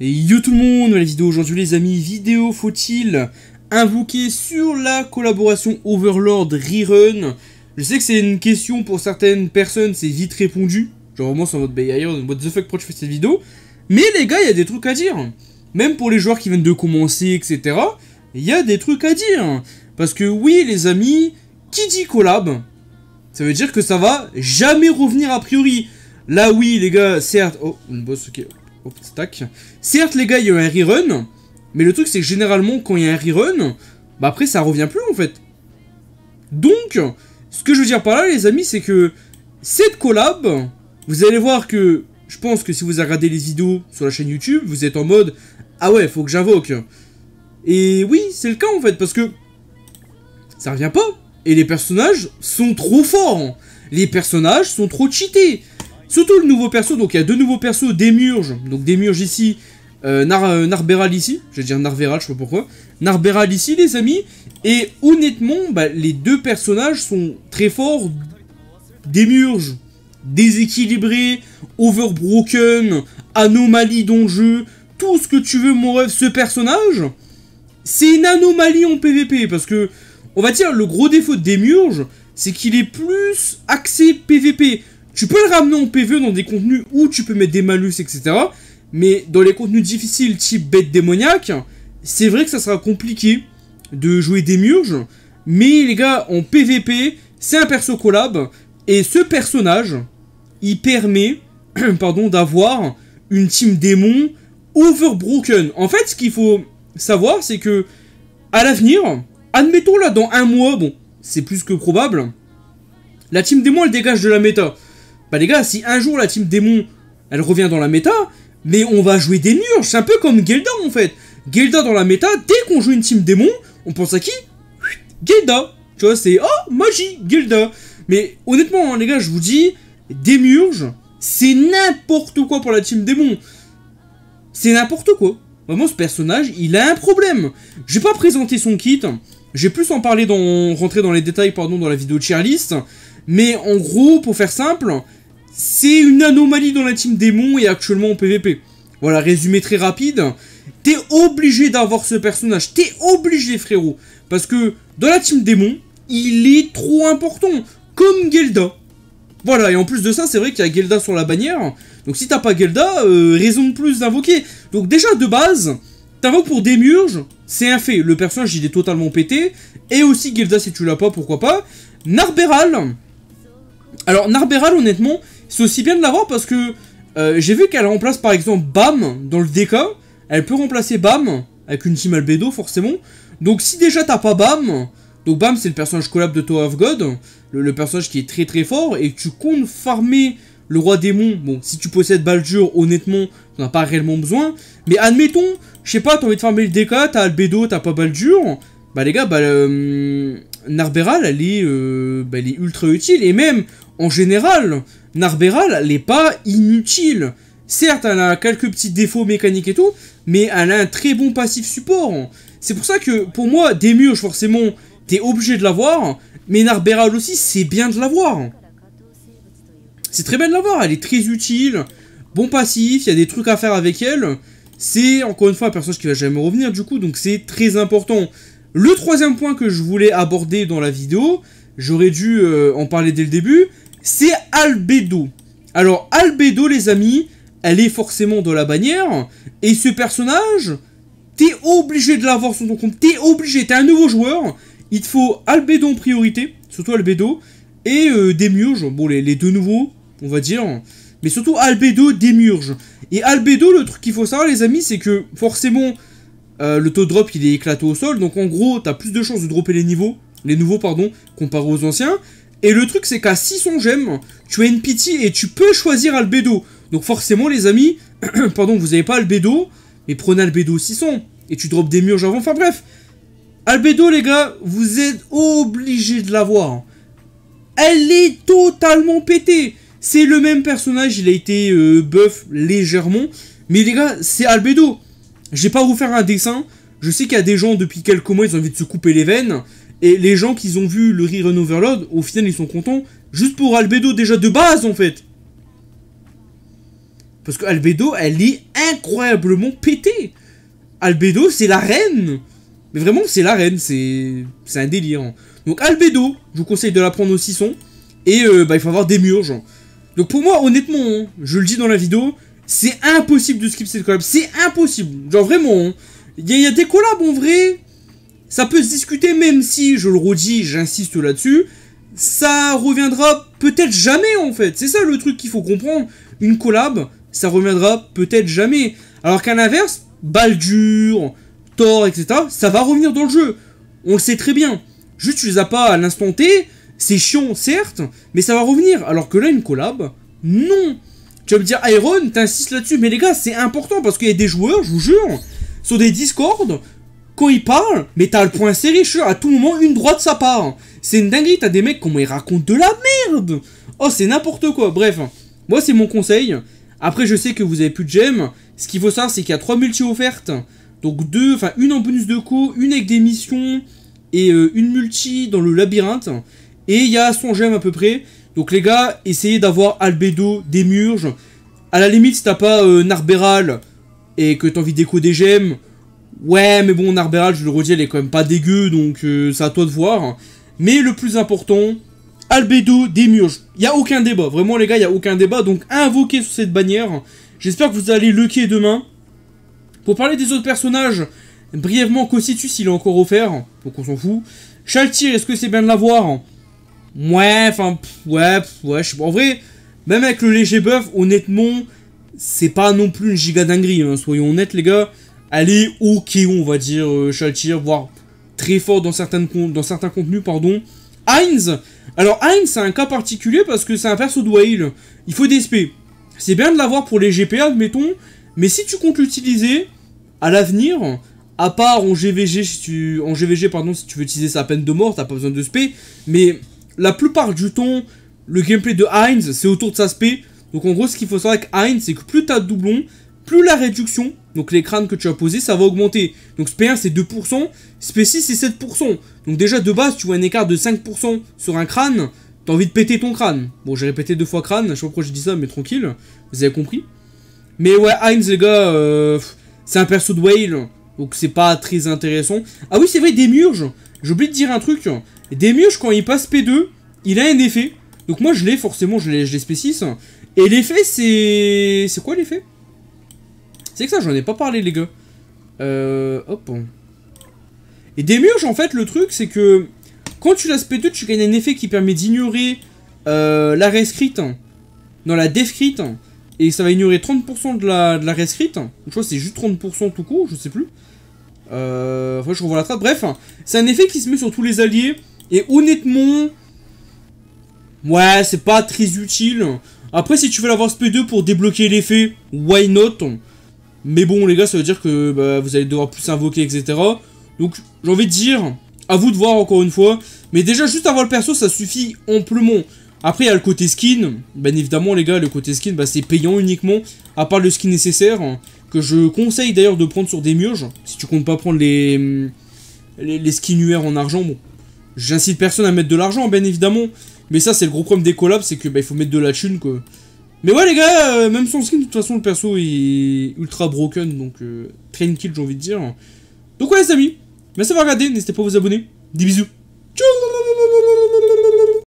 Et yo tout le monde, la vidéo aujourd'hui les amis, vidéo faut-il invoquer sur la collaboration Overlord Rerun Je sais que c'est une question pour certaines personnes, c'est vite répondu. Genre moi sur votre mode bah, what the fuck, pourquoi tu fais cette vidéo Mais les gars, il y a des trucs à dire. Même pour les joueurs qui viennent de commencer, etc. Il y a des trucs à dire. Parce que oui les amis, qui dit collab Ça veut dire que ça va jamais revenir a priori. Là oui les gars, certes... Oh, une bosse, ok. Certes, les gars, il y a eu un rerun. Mais le truc, c'est que généralement, quand il y a un rerun, bah après, ça revient plus, en fait. Donc, ce que je veux dire par là, les amis, c'est que cette collab, vous allez voir que je pense que si vous regardez les vidéos sur la chaîne YouTube, vous êtes en mode Ah ouais, faut que j'invoque. Et oui, c'est le cas en fait, parce que ça revient pas. Et les personnages sont trop forts. Les personnages sont trop cheatés. Surtout le nouveau perso, donc il y a deux nouveaux persos, Demurge, donc Demurge ici, euh, euh, Narberal ici, je vais dire Narveral, je sais pas pourquoi, Narberal ici les amis, et honnêtement, bah, les deux personnages sont très forts, Demurge, déséquilibré, overbroken, anomalie dans le jeu, tout ce que tu veux mon rêve, ce personnage, c'est une anomalie en PVP, parce que, on va dire, le gros défaut de Demurge, c'est qu'il est plus axé PVP, tu peux le ramener en PvE dans des contenus où tu peux mettre des malus, etc. Mais dans les contenus difficiles type bête démoniaque, c'est vrai que ça sera compliqué de jouer des murges. Mais les gars, en PvP, c'est un perso collab. Et ce personnage, il permet pardon, d'avoir une team démon overbroken. En fait, ce qu'il faut savoir, c'est que à l'avenir, admettons là dans un mois, bon, c'est plus que probable, la team démon elle dégage de la méta. Bah les gars, si un jour la team démon, elle revient dans la méta, mais on va jouer des murges, C'est un peu comme Gelda en fait. Gelda dans la méta, dès qu'on joue une team démon, on pense à qui Gelda. Tu vois, c'est oh magie, Gelda. Mais honnêtement, hein, les gars, je vous dis, Des murges, c'est n'importe quoi pour la team démon. C'est n'importe quoi. Vraiment, ce personnage, il a un problème. Je pas présenté son kit. J'ai plus en parler dans rentrer dans les détails pardon dans la vidéo de list, mais en gros pour faire simple, c'est une anomalie dans la team démon et actuellement en PVP. Voilà, résumé très rapide. T'es obligé d'avoir ce personnage. T'es obligé, frérot. Parce que dans la team démon, il est trop important. Comme Gelda. Voilà, et en plus de ça, c'est vrai qu'il y a Gelda sur la bannière. Donc si t'as pas Gelda, euh, raison de plus d'invoquer. Donc déjà, de base, t'invoques pour Démurge, c'est un fait. Le personnage, il est totalement pété. Et aussi Gelda, si tu l'as pas, pourquoi pas. Narberal. Alors, Narberal, honnêtement, c'est aussi bien de l'avoir parce que euh, j'ai vu qu'elle remplace par exemple Bam dans le DK. Elle peut remplacer Bam avec une team Albedo, forcément. Donc si déjà t'as pas Bam, donc Bam c'est le personnage collab de Tower of God, le, personnage qui est très très fort et tu comptes farmer le roi démon. Bon, si tu possèdes Baljur, honnêtement, t'en as pas réellement besoin. Mais admettons, je sais pas, t'as envie de farmer le DK, t'as Albedo, t'as pas Baljur. Bah les gars, bah hum, Narberal, elle est, euh, bah, elle est ultra utile et même en général, Narberal, elle n'est pas inutile. Certes, elle a quelques petits défauts mécaniques et tout, mais elle a un très bon passif support. C'est pour ça que, pour moi, des murs, forcément, t'es obligé de l'avoir, mais Narberal aussi, c'est bien de l'avoir. C'est très bien de l'avoir, elle est très utile, bon passif, il y a des trucs à faire avec elle. C'est, encore une fois, un personnage qui va jamais revenir, du coup, donc c'est très important. Le troisième point que je voulais aborder dans la vidéo, j'aurais dû euh, en parler dès le début, c'est Albedo. Alors Albedo les amis, elle est forcément dans la bannière. Et ce personnage, t'es obligé de l'avoir sur ton compte. T'es obligé, t'es un nouveau joueur. Il te faut Albedo en priorité, surtout Albedo. Et euh, bon les, deux nouveaux, on va dire. Mais surtout Albedo, Demurge. Et Albedo, le truc qu'il faut savoir les amis, c'est que forcément... Euh, le taux de drop il est éclaté au sol, donc en gros t'as plus de chances de dropper les niveaux, les nouveaux pardon, comparé aux anciens. Et le truc, c'est qu'à 600 j'aime, tu as une pitié et tu peux choisir Albedo. Donc forcément, les amis, pardon, vous n'avez pas Albedo, mais prenez Albedo 600. Et tu drops des murs avant, enfin bref. Albedo, les gars, vous êtes obligés de l'avoir. Elle est totalement pétée. C'est le même personnage, il a été bœuf euh, buff légèrement. Mais les gars, c'est Albedo. J'ai pas vous faire un dessin. Je sais qu'il y a des gens depuis quelques mois, ils ont envie de se couper les veines. Et les gens qui ont vu le Rerun Overload, au final, ils sont contents. Juste pour Albedo, déjà de base, en fait. Parce que Albedo, elle est incroyablement pétée. Albedo, c'est la reine. Mais vraiment, c'est la reine. C'est un délire. Hein. Donc, Albedo, je vous conseille de la prendre au son. Et euh, bah, il faut avoir des murs, genre. Donc, pour moi, honnêtement, hein, je le dis dans la vidéo, c'est impossible de skip cette collab. C'est impossible. Genre, vraiment. Hein. Il y, a des collabs en vrai ça peut se discuter, même si, je le redis, j'insiste là-dessus, ça reviendra peut-être jamais en fait. C'est ça le truc qu'il faut comprendre. Une collab, ça reviendra peut-être jamais. Alors qu'à l'inverse, Baldur, Thor, etc., ça va revenir dans le jeu. On le sait très bien. Juste, tu les as pas à l'instant T. C'est chiant, certes, mais ça va revenir. Alors que là, une collab, non. Tu vas me dire, Iron, t'insistes là-dessus. Mais les gars, c'est important parce qu'il y a des joueurs, je vous jure, sur des Discord, quand il parle, mais t'as le point serré, je suis à tout moment, une droite ça part. C'est une dinguerie, t'as des mecs comment ils racontent de la merde. Oh, c'est n'importe quoi. Bref, moi c'est mon conseil. Après, je sais que vous avez plus de gemmes. Ce qu'il faut savoir, c'est qu'il y a trois multi offertes. Donc deux, enfin une en bonus de co, une avec des missions et euh, une multi dans le labyrinthe. Et il y a 100 gemmes à peu près. Donc les gars, essayez d'avoir Albedo, demurge. À la limite, si t'as pas euh, Narberal et que t'as envie d'éco des gemmes, Ouais, mais bon, Narberal, je le redis, elle est quand même pas dégueu, donc euh, c'est à toi de voir. Mais le plus important, Albedo des Murges Il a aucun débat, vraiment les gars, il a aucun débat. Donc invoquez sur cette bannière. J'espère que vous allez lequer demain. Pour parler des autres personnages, brièvement, Cositus il est encore offert, donc on s'en fout. Chaltir, est-ce que c'est bien de l'avoir Ouais, enfin, ouais, ouais, je sais En vrai, même avec le léger buff, honnêtement, c'est pas non plus une giga dinguerie, hein, soyons honnêtes les gars. Elle est OK, on va dire, euh, voire très fort dans, dans certains contenus, pardon. Heinz Alors Heinz, c'est un cas particulier parce que c'est un perso de Whale. Il faut des SP. C'est bien de l'avoir pour les GPA, admettons, mais si tu comptes l'utiliser à l'avenir, à part en GVG, si tu, en GVG, pardon, si tu veux utiliser sa peine de mort, t'as pas besoin de SP, mais la plupart du temps, le gameplay de Heinz, c'est autour de sa SP. Donc en gros, ce qu'il faut savoir avec Heinz, c'est que plus t'as de doublons, plus la réduction, donc les crânes que tu as posés, ça va augmenter. Donc SP1 c'est 2%, SP6 c'est 7%. Donc déjà de base, tu vois un écart de 5% sur un crâne, t'as envie de péter ton crâne. Bon, j'ai répété deux fois crâne, je sais pas pourquoi j'ai dit ça, mais tranquille, vous avez compris. Mais ouais, Heinz les gars, euh, c'est un perso de Whale, donc c'est pas très intéressant. Ah oui, c'est vrai, Démurge, j'ai oublié de dire un truc. Murges, quand il passe P2, il a un effet. Donc moi je l'ai forcément, je l'ai SP6. Et l'effet c'est... C'est quoi l'effet c'est que ça, j'en ai pas parlé, les gars. Euh, hop. Et des murs, en fait, le truc, c'est que quand tu l'as sp 2 tu gagnes un effet qui permet d'ignorer euh, la rescrite dans la décrite Et ça va ignorer 30% de la, de rescrite. Je crois que c'est juste 30% tout court, je sais plus. enfin, euh, je revois la Bref, c'est un effet qui se met sur tous les alliés. Et honnêtement, ouais, c'est pas très utile. Après, si tu veux l'avoir sp 2 pour débloquer l'effet, why not mais bon, les gars, ça veut dire que bah, vous allez devoir plus invoquer, etc. Donc, j'ai envie de dire, à vous de voir encore une fois. Mais déjà, juste avoir le perso, ça suffit amplement. Après, il y a le côté skin. Bien évidemment, les gars, le côté skin, bah, c'est payant uniquement, à part le skin nécessaire, que je conseille d'ailleurs de prendre sur des murges, si tu comptes pas prendre les, les, skins UR en argent. Bon, j'incite personne à mettre de l'argent, bien évidemment. Mais ça, c'est le gros problème des collabs, c'est que bah, il faut mettre de la thune, que mais ouais les gars, euh, même sans skin, de toute façon le perso est ultra broken, donc euh, train kill j'ai envie de dire. Donc ouais les amis, merci d'avoir regardé, n'hésitez pas à vous abonner. Des bisous. ciao